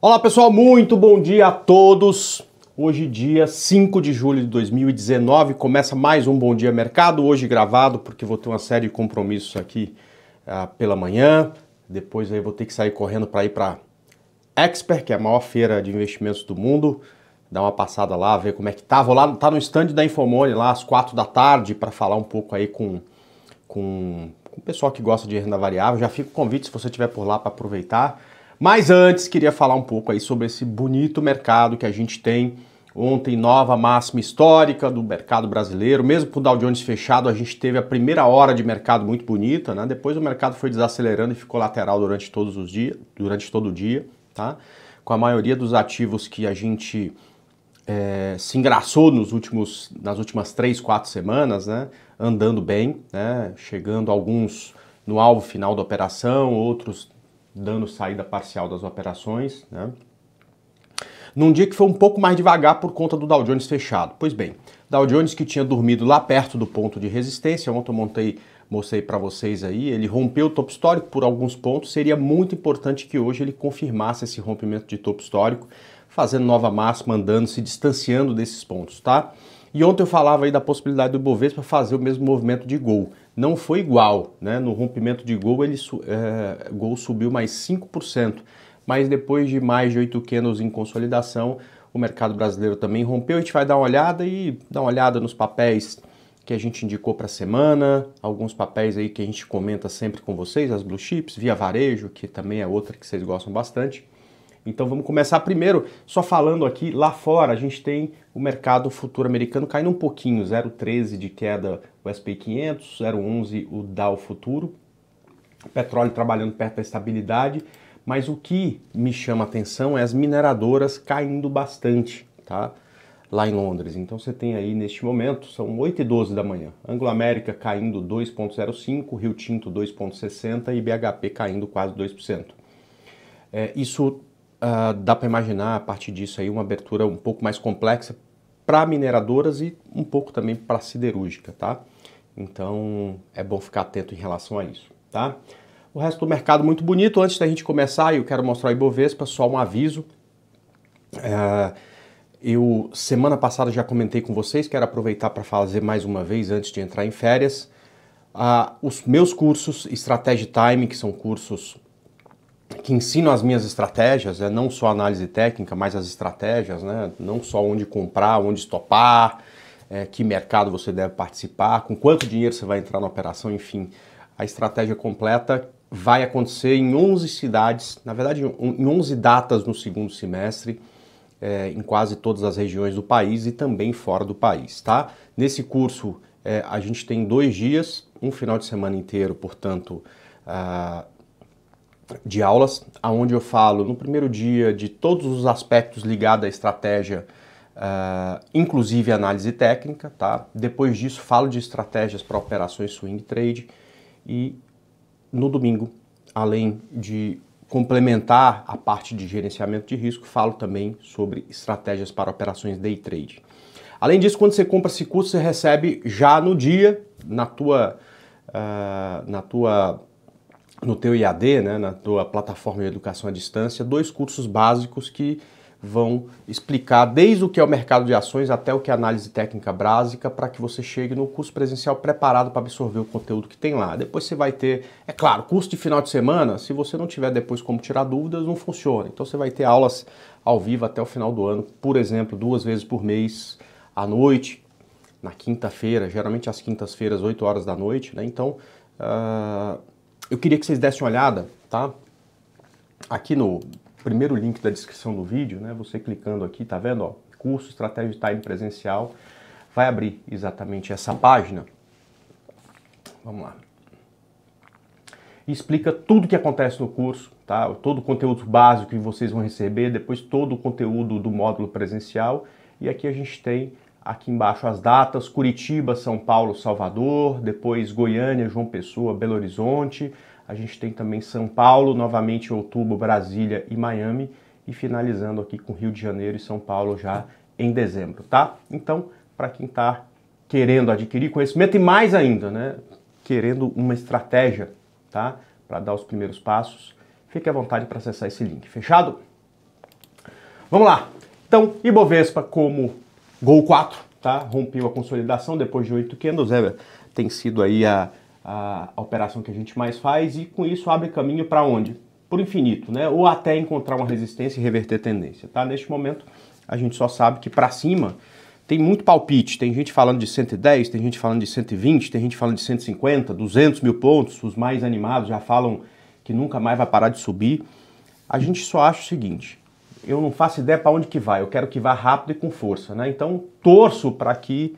Olá pessoal, muito bom dia a todos. Hoje, dia 5 de julho de 2019, começa mais um Bom Dia Mercado. Hoje gravado, porque vou ter uma série de compromissos aqui ah, pela manhã. Depois aí vou ter que sair correndo para ir para Expert, que é a maior feira de investimentos do mundo. Dar uma passada lá, ver como é que tá. Vou lá, tá no stand da Infomone, lá às 4 da tarde para falar um pouco aí com, com, com o pessoal que gosta de renda variável. Já fica o convite se você estiver por lá para aproveitar. Mas antes, queria falar um pouco aí sobre esse bonito mercado que a gente tem. Ontem, nova máxima histórica do mercado brasileiro. Mesmo com o Dow Jones fechado, a gente teve a primeira hora de mercado muito bonita, né? Depois o mercado foi desacelerando e ficou lateral durante todos os dias, durante todo o dia, tá? Com a maioria dos ativos que a gente é, se engraçou nos últimos, nas últimas três, quatro semanas, né? Andando bem, né? Chegando alguns no alvo final da operação, outros dando saída parcial das operações, né? Num dia que foi um pouco mais devagar por conta do Dow Jones fechado. Pois bem, Dow Jones que tinha dormido lá perto do ponto de resistência, ontem eu montei, mostrei para vocês aí, ele rompeu o topo histórico por alguns pontos, seria muito importante que hoje ele confirmasse esse rompimento de topo histórico, fazendo nova máxima, andando, se distanciando desses pontos, tá? E ontem eu falava aí da possibilidade do Bovespa fazer o mesmo movimento de gol não foi igual. Né? No rompimento de gol, ele é, gol subiu mais 5%, mas depois de mais de 8 candles em consolidação, o mercado brasileiro também rompeu. A gente vai dar uma olhada e dar uma olhada nos papéis que a gente indicou para a semana, alguns papéis aí que a gente comenta sempre com vocês, as blue chips, Via Varejo, que também é outra que vocês gostam bastante. Então vamos começar primeiro, só falando aqui, lá fora a gente tem o mercado futuro americano caindo um pouquinho, 0,13 de queda o S&P 500, 0,11 o Dow futuro, petróleo trabalhando perto da estabilidade, mas o que me chama atenção é as mineradoras caindo bastante, tá? Lá em Londres. Então você tem aí neste momento, são 8 e 12 da manhã, Anglo América caindo 2,05, Rio Tinto 2,60 e BHP caindo quase 2%. É, isso Uh, dá para imaginar a partir disso aí uma abertura um pouco mais complexa para mineradoras e um pouco também para siderúrgica, tá? Então é bom ficar atento em relação a isso, tá? O resto do mercado muito bonito. Antes da gente começar, eu quero mostrar o Ibovespa, só um aviso. É, eu semana passada já comentei com vocês, quero aproveitar para fazer mais uma vez antes de entrar em férias. Uh, os meus cursos, Estratégia Time, que são cursos que ensino as minhas estratégias, né? não só análise técnica, mas as estratégias, né? não só onde comprar, onde estopar, é, que mercado você deve participar, com quanto dinheiro você vai entrar na operação, enfim. A estratégia completa vai acontecer em 11 cidades, na verdade em 11 datas no segundo semestre, é, em quase todas as regiões do país e também fora do país, tá? Nesse curso é, a gente tem dois dias, um final de semana inteiro, portanto, uh, de aulas, onde eu falo no primeiro dia de todos os aspectos ligados à estratégia, uh, inclusive análise técnica, tá? Depois disso, falo de estratégias para operações swing trade e no domingo, além de complementar a parte de gerenciamento de risco, falo também sobre estratégias para operações day trade. Além disso, quando você compra esse curso, você recebe já no dia, na tua, uh, na tua no teu IAD, né, na tua plataforma de educação à distância, dois cursos básicos que vão explicar desde o que é o mercado de ações até o que é análise técnica básica para que você chegue no curso presencial preparado para absorver o conteúdo que tem lá. Depois você vai ter, é claro, curso de final de semana, se você não tiver depois como tirar dúvidas, não funciona. Então você vai ter aulas ao vivo até o final do ano, por exemplo, duas vezes por mês, à noite, na quinta-feira, geralmente às quintas-feiras, 8 horas da noite, né? Então, uh eu queria que vocês dessem uma olhada, tá? Aqui no primeiro link da descrição do vídeo, né? Você clicando aqui, tá vendo? Ó, curso Estratégia de Time Presencial. Vai abrir exatamente essa página. Vamos lá. explica tudo o que acontece no curso, tá? Todo o conteúdo básico que vocês vão receber, depois todo o conteúdo do módulo presencial. E aqui a gente tem aqui embaixo as datas: Curitiba, São Paulo, Salvador, depois Goiânia, João Pessoa, Belo Horizonte. A gente tem também São Paulo, novamente outubro, Brasília e Miami. E finalizando aqui com Rio de Janeiro e São Paulo já em dezembro, tá? Então, para quem está querendo adquirir conhecimento e mais ainda, né? Querendo uma estratégia, tá? Para dar os primeiros passos, fique à vontade para acessar esse link. Fechado? Vamos lá. Então, Ibovespa como Gol 4, tá? Rompeu a consolidação depois de 8 candles. É, tem sido aí a, a, a operação que a gente mais faz e com isso abre caminho para onde? Por infinito, né? Ou até encontrar uma resistência e reverter tendência, tá? Neste momento, a gente só sabe que para cima tem muito palpite. Tem gente falando de 110, tem gente falando de 120, tem gente falando de 150, 200 mil pontos. Os mais animados já falam que nunca mais vai parar de subir. A gente só acha o seguinte: eu não faço ideia para onde que vai, eu quero que vá rápido e com força, né? Então torço para que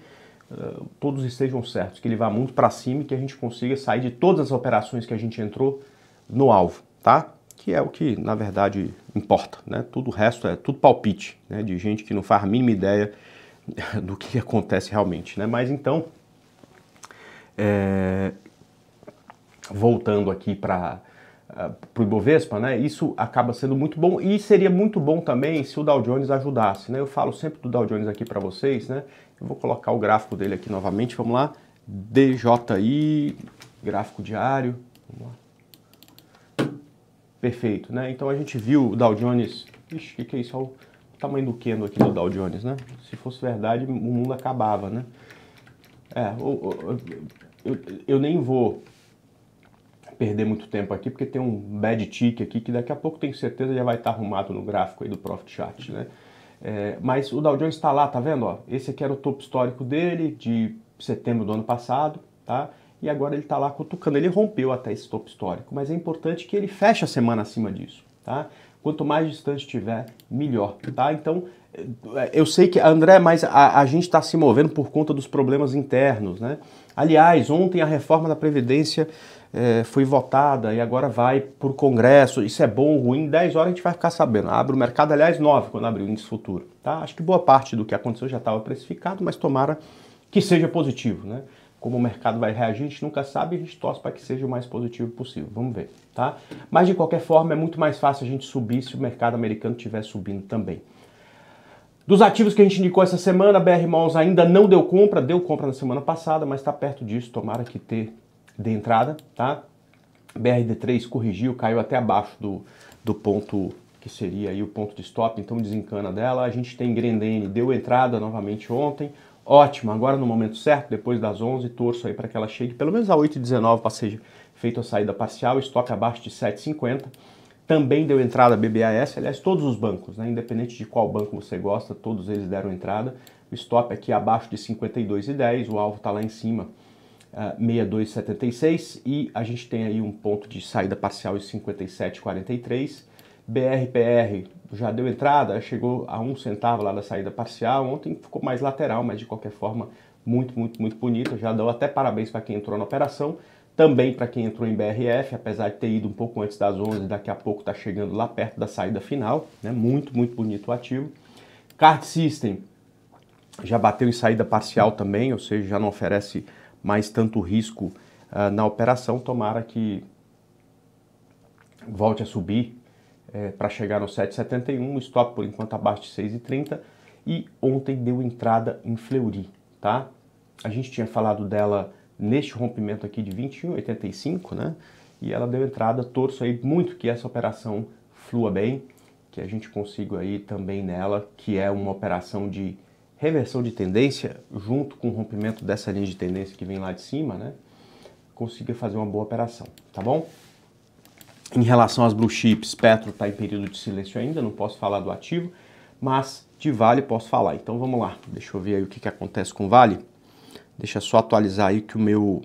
uh, todos estejam certos, que ele vá muito para cima e que a gente consiga sair de todas as operações que a gente entrou no alvo, tá? Que é o que na verdade importa, né? Tudo o resto é tudo palpite, né? De gente que não faz a mínima ideia do que acontece realmente, né? Mas então, é... voltando aqui para ah, para o Ibovespa, né, isso acaba sendo muito bom e seria muito bom também se o Dow Jones ajudasse. Né? Eu falo sempre do Dow Jones aqui para vocês, né? eu vou colocar o gráfico dele aqui novamente, vamos lá, DJI, gráfico diário, vamos lá. perfeito. Né? Então a gente viu o Dow Jones, ixi, o que, que é isso? Olha o tamanho do Kendo aqui do Dow Jones, né? se fosse verdade o mundo acabava. Né? É, eu, eu, eu, eu nem vou perder muito tempo aqui, porque tem um bad tick aqui que daqui a pouco tenho certeza já vai estar arrumado no gráfico aí do Profit Chart, né? É, mas o Dow Jones está lá, tá vendo? Ó, esse aqui era o topo histórico dele de setembro do ano passado, tá? E agora ele está lá cutucando. Ele rompeu até esse topo histórico, mas é importante que ele feche a semana acima disso, tá? Quanto mais distante estiver, melhor, tá? Então, é, eu sei que, André, mas a, a gente está se movendo por conta dos problemas internos, né? Aliás, ontem a reforma da Previdência é, foi votada e agora vai para o Congresso, isso é bom ou ruim, 10 horas a gente vai ficar sabendo. Abre o mercado, aliás, 9 quando abrir o índice futuro. Tá? Acho que boa parte do que aconteceu já estava precificado, mas tomara que seja positivo. Né? Como o mercado vai reagir, a gente nunca sabe, e a gente torce para que seja o mais positivo possível. Vamos ver. Tá? Mas de qualquer forma, é muito mais fácil a gente subir se o mercado americano estiver subindo também. Dos ativos que a gente indicou essa semana, a BR Malls ainda não deu compra, deu compra na semana passada, mas está perto disso, tomara que ter de entrada, tá? BRD3 corrigiu, caiu até abaixo do, do ponto que seria aí o ponto de stop, então desencana dela. A gente tem Grendene, deu entrada novamente ontem, ótimo, agora no momento certo, depois das 11, torço aí para que ela chegue pelo menos a 8,19 para seja feita a saída parcial, stop abaixo de 7,50. Também deu entrada BBAS, aliás, todos os bancos, né? independente de qual banco você gosta, todos eles deram entrada. O stop aqui abaixo de 52,10, o alvo está lá em cima, 6276 e a gente tem aí um ponto de saída parcial e 5743. BRPR já deu entrada, chegou a um centavo lá da saída parcial. Ontem ficou mais lateral, mas de qualquer forma, muito, muito, muito bonito Já dou até parabéns para quem entrou na operação. Também para quem entrou em BRF, apesar de ter ido um pouco antes das 11, daqui a pouco está chegando lá perto da saída final. Né? Muito, muito bonito o ativo. Card System já bateu em saída parcial também, ou seja, já não oferece mais tanto risco uh, na operação. Tomara que volte a subir é, eh, para chegar no 7,71, stop por enquanto abaixo de 6,30 e ontem deu entrada em Fleury, tá? A gente tinha falado dela neste rompimento aqui de 21,85, né? E ela deu entrada, torço aí muito que essa operação flua bem, que a gente consiga aí também nela, que é uma operação de reversão de tendência, junto com o rompimento dessa linha de tendência que vem lá de cima, né? Consiga fazer uma boa operação, tá bom? Em relação às blue chips, Petro está em período de silêncio ainda, não posso falar do ativo, mas de Vale posso falar. Então vamos lá, deixa eu ver aí o que, que acontece com Vale. Deixa só atualizar aí que o meu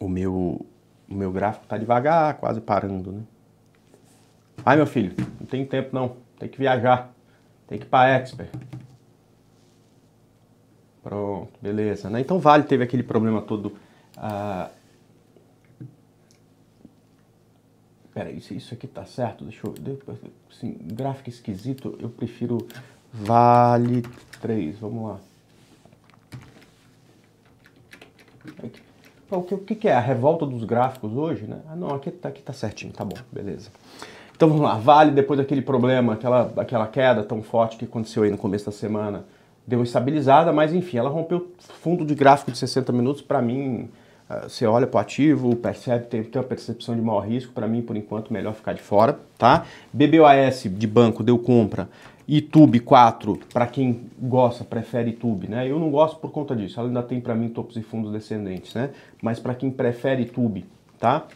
o meu o meu gráfico tá devagar, quase parando, né? Ai meu filho, não tem tempo não, tem que viajar. Tem que ir para expert. Pronto, beleza. Né? Então Vale teve aquele problema todo. Ah... isso isso aqui tá certo, deixa eu ver. Assim, gráfico esquisito, eu prefiro Vale 3. Vamos lá. É o que, o que é a revolta dos gráficos hoje, né? Ah, não, aqui tá, aqui tá certinho, tá bom, beleza. Então vamos lá, Vale, depois daquele problema, aquela, aquela queda tão forte que aconteceu aí no começo da semana, deu uma estabilizada, mas enfim, ela rompeu fundo de gráfico de 60 minutos, para mim, ah, você olha para o ativo, percebe, tem, tem uma percepção de maior risco, para mim, por enquanto, melhor ficar de fora, tá? BBOAS de banco deu compra, YouTube 4, para quem gosta, prefere YouTube, né? Eu não gosto por conta disso, ela ainda tem para mim topos e fundos descendentes, né? Mas para quem prefere YouTube, tá?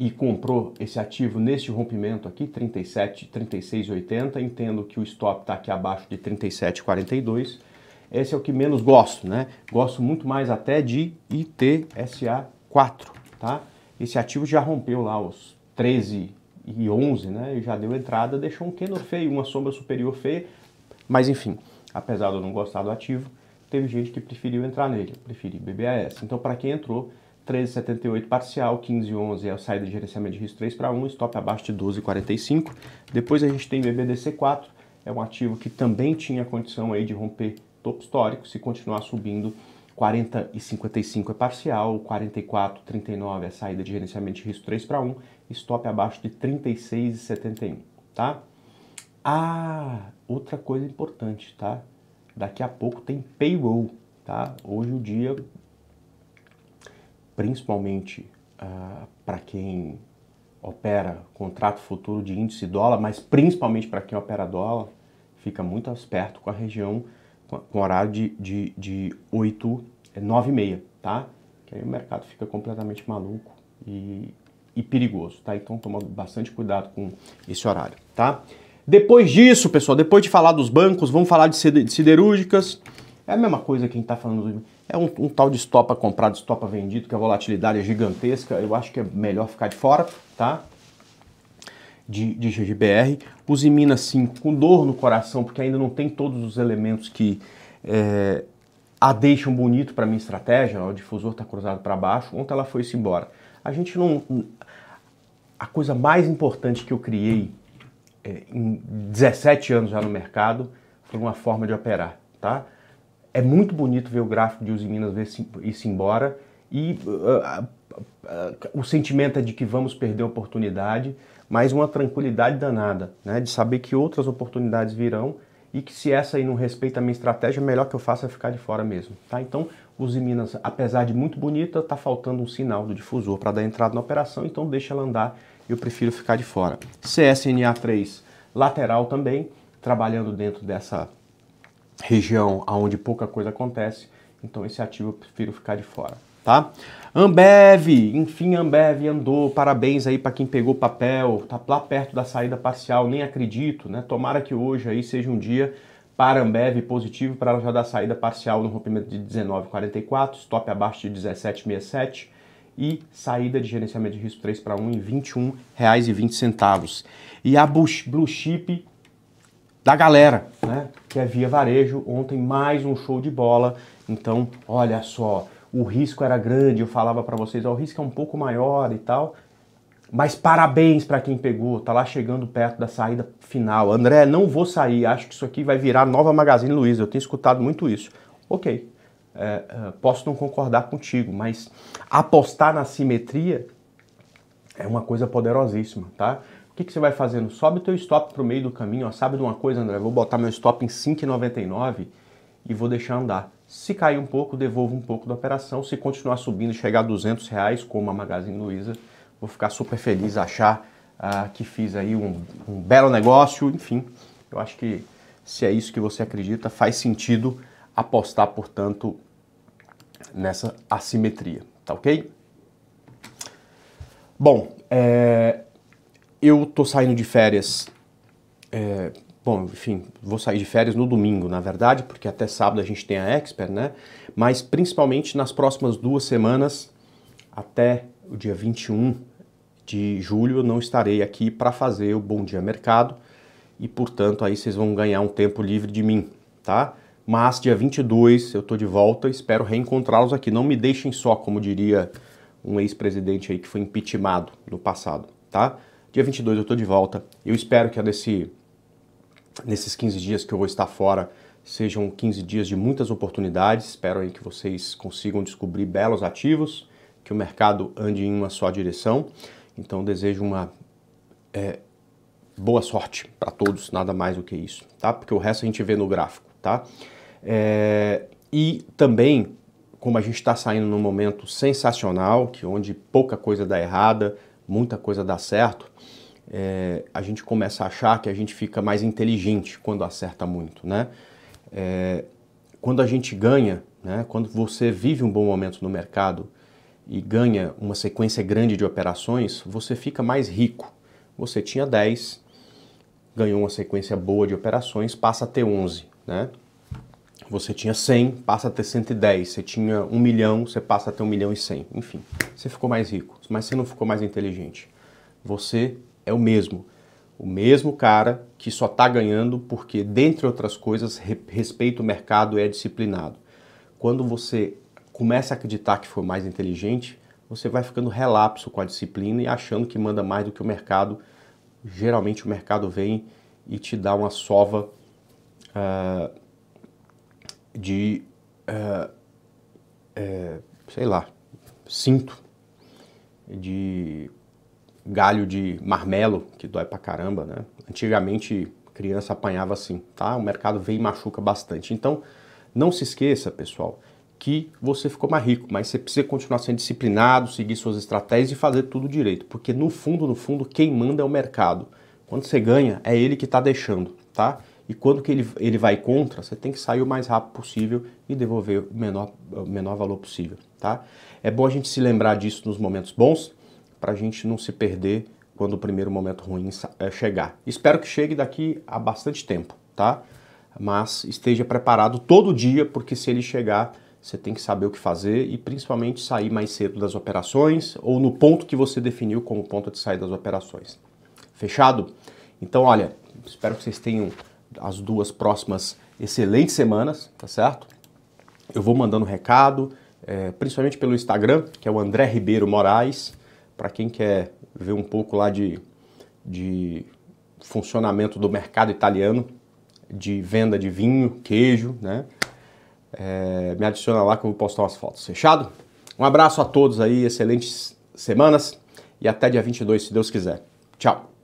e comprou esse ativo neste rompimento aqui, 37, 36,80, entendo que o stop está aqui abaixo de 37,42. Esse é o que menos gosto, né? Gosto muito mais até de ITSA4, tá? Esse ativo já rompeu lá os 13 e 11, né? E já deu entrada, deixou um no feio, uma sombra superior feia, mas enfim, apesar de eu não gostar do ativo, teve gente que preferiu entrar nele, eu preferi BBAS. Então, para quem entrou, 13,78 parcial, 15,11 é a saída de gerenciamento de risco 3 para 1, stop abaixo de 12,45. Depois a gente tem BBDC4, é um ativo que também tinha condição aí de romper topo histórico, se continuar subindo, 40,55 é parcial, 44,39 é a saída de gerenciamento de risco 3 para 1, stop abaixo de 36,71, tá? Ah, outra coisa importante, tá? Daqui a pouco tem payroll, tá? Hoje o dia principalmente uh, ah, para quem opera contrato futuro de índice dólar, mas principalmente para quem opera dólar, fica muito esperto com a região, com horário de, de, de 8, 9 é, e meia, tá? Que aí o mercado fica completamente maluco e, e perigoso, tá? Então toma bastante cuidado com esse horário, tá? Depois disso, pessoal, depois de falar dos bancos, vamos falar de siderúrgicas. É a mesma coisa que a gente está falando dos é um, um tal de estopa comprado, estopa vendido, que a volatilidade é gigantesca. Eu acho que é melhor ficar de fora, tá? De, de GGBR. Os Imina 5 com dor no coração, porque ainda não tem todos os elementos que é, a deixam bonito para minha estratégia. O difusor está cruzado para baixo. Ontem ela foi-se embora. A gente não. A coisa mais importante que eu criei é, em 17 anos já no mercado foi uma forma de operar, tá? é muito bonito ver o gráfico de Uzi Minas ver se, ir-se embora e uh, uh, uh, uh, o sentimento é de que vamos perder a oportunidade, mas uma tranquilidade danada, né? De saber que outras oportunidades virão e que se essa aí não respeita a minha estratégia, melhor que eu faça é ficar de fora mesmo, tá? Então, Uzi Minas, apesar de muito bonita, tá faltando um sinal do difusor para dar entrada na operação, então deixa ela andar, eu prefiro ficar de fora. CSNA3 lateral também, trabalhando dentro dessa região onde pouca coisa acontece, então esse ativo eu prefiro ficar de fora, tá? Ambev, enfim, Ambev andou, parabéns aí para quem pegou papel, tá lá perto da saída parcial, nem acredito, né? Tomara que hoje aí seja um dia para Ambev positivo para ela já dar saída parcial no rompimento de 19,44, stop abaixo de 17,67 e saída de gerenciamento de risco 3 para 1 em R$ 21,20. E a Blue Chip da galera, né? Que é via varejo. Ontem mais um show de bola. Então, olha só, o risco era grande. Eu falava para vocês, ó, o risco é um pouco maior e tal. Mas parabéns para quem pegou, tá lá chegando perto da saída final. André, não vou sair, acho que isso aqui vai virar nova Magazine Luiza. Eu tenho escutado muito isso. Ok, é, é posso não concordar contigo, mas apostar na simetria é uma coisa poderosíssima, tá? O que, que você vai fazendo? Sobe teu stop para o meio do caminho. Ó. Sabe de uma coisa, André? vou botar meu stop em 5,99 e vou deixar andar. Se cair um pouco, devolvo um pouco da operação. Se continuar subindo e chegar a 200 reais, como a Magazine Luiza, vou ficar super feliz, achar ah, que fiz aí um, um belo negócio. Enfim, eu acho que se é isso que você acredita, faz sentido apostar, portanto, nessa assimetria, tá ok? Bom, é, eu tô saindo de férias. É, bom, enfim, vou sair de férias no domingo, na verdade, porque até sábado a gente tem a Expert, né? Mas principalmente nas próximas duas semanas, até o dia 21 de julho, eu não estarei aqui para fazer o Bom Dia Mercado e, portanto, aí vocês vão ganhar um tempo livre de mim, tá? Mas dia 22 eu tô de volta, espero reencontrá-los aqui. Não me deixem só, como diria um ex-presidente aí que foi impeachmentado no passado, tá? Dia 22 eu estou de volta. Eu espero que desse, nesses 15 dias que eu vou estar fora sejam 15 dias de muitas oportunidades. Espero aí que vocês consigam descobrir belos ativos, que o mercado ande em uma só direção. Então desejo uma é, boa sorte para todos, nada mais do que isso, tá? Porque o resto a gente vê no gráfico, tá? É, e também, como a gente está saindo num momento sensacional, que onde pouca coisa dá errada, muita coisa dá certo, é, a gente começa a achar que a gente fica mais inteligente quando acerta muito, né? É, quando a gente ganha, né? Quando você vive um bom momento no mercado e ganha uma sequência grande de operações, você fica mais rico. Você tinha 10, ganhou uma sequência boa de operações, passa a ter 11, né? você tinha 100, passa a ter 110, você tinha 1 milhão, você passa a ter 1 milhão e 100. Enfim, você ficou mais rico, mas você não ficou mais inteligente. Você é o mesmo. O mesmo cara que só está ganhando porque, dentre outras coisas, respeita o mercado e é disciplinado. Quando você começa a acreditar que foi mais inteligente, você vai ficando relapso com a disciplina e achando que manda mais do que o mercado. Geralmente o mercado vem e te dá uma sova uh, de, é, é, sei lá, cinto, de galho de marmelo, que dói pra caramba, né? Antigamente criança apanhava assim, tá? O mercado vem e machuca bastante. Então, não se esqueça, pessoal, que você ficou mais rico, mas você precisa continuar sendo disciplinado, seguir suas estratégias e fazer tudo direito, porque no fundo, no fundo, quem manda é o mercado. Quando você ganha, é ele que está deixando, tá? E quando que ele, ele vai contra, você tem que sair o mais rápido possível e devolver o menor, o menor valor possível, tá? É bom a gente se lembrar disso nos momentos bons, para a gente não se perder quando o primeiro momento ruim eh, chegar. Espero que chegue daqui a bastante tempo, tá? Mas esteja preparado todo dia, porque se ele chegar, você tem que saber o que fazer e principalmente sair mais cedo das operações ou no ponto que você definiu como ponto de saída das operações. Fechado? Então, olha, espero que vocês tenham as duas próximas excelentes semanas, tá certo? Eu vou mandando recado, é, principalmente pelo Instagram, que é o André Ribeiro Moraes, para quem quer ver um pouco lá de, de funcionamento do mercado italiano, de venda de vinho, queijo, né? É, me adiciona lá que eu vou postar umas fotos, fechado? Um abraço a todos aí, excelentes semanas e até dia 22, se Deus quiser. Tchau!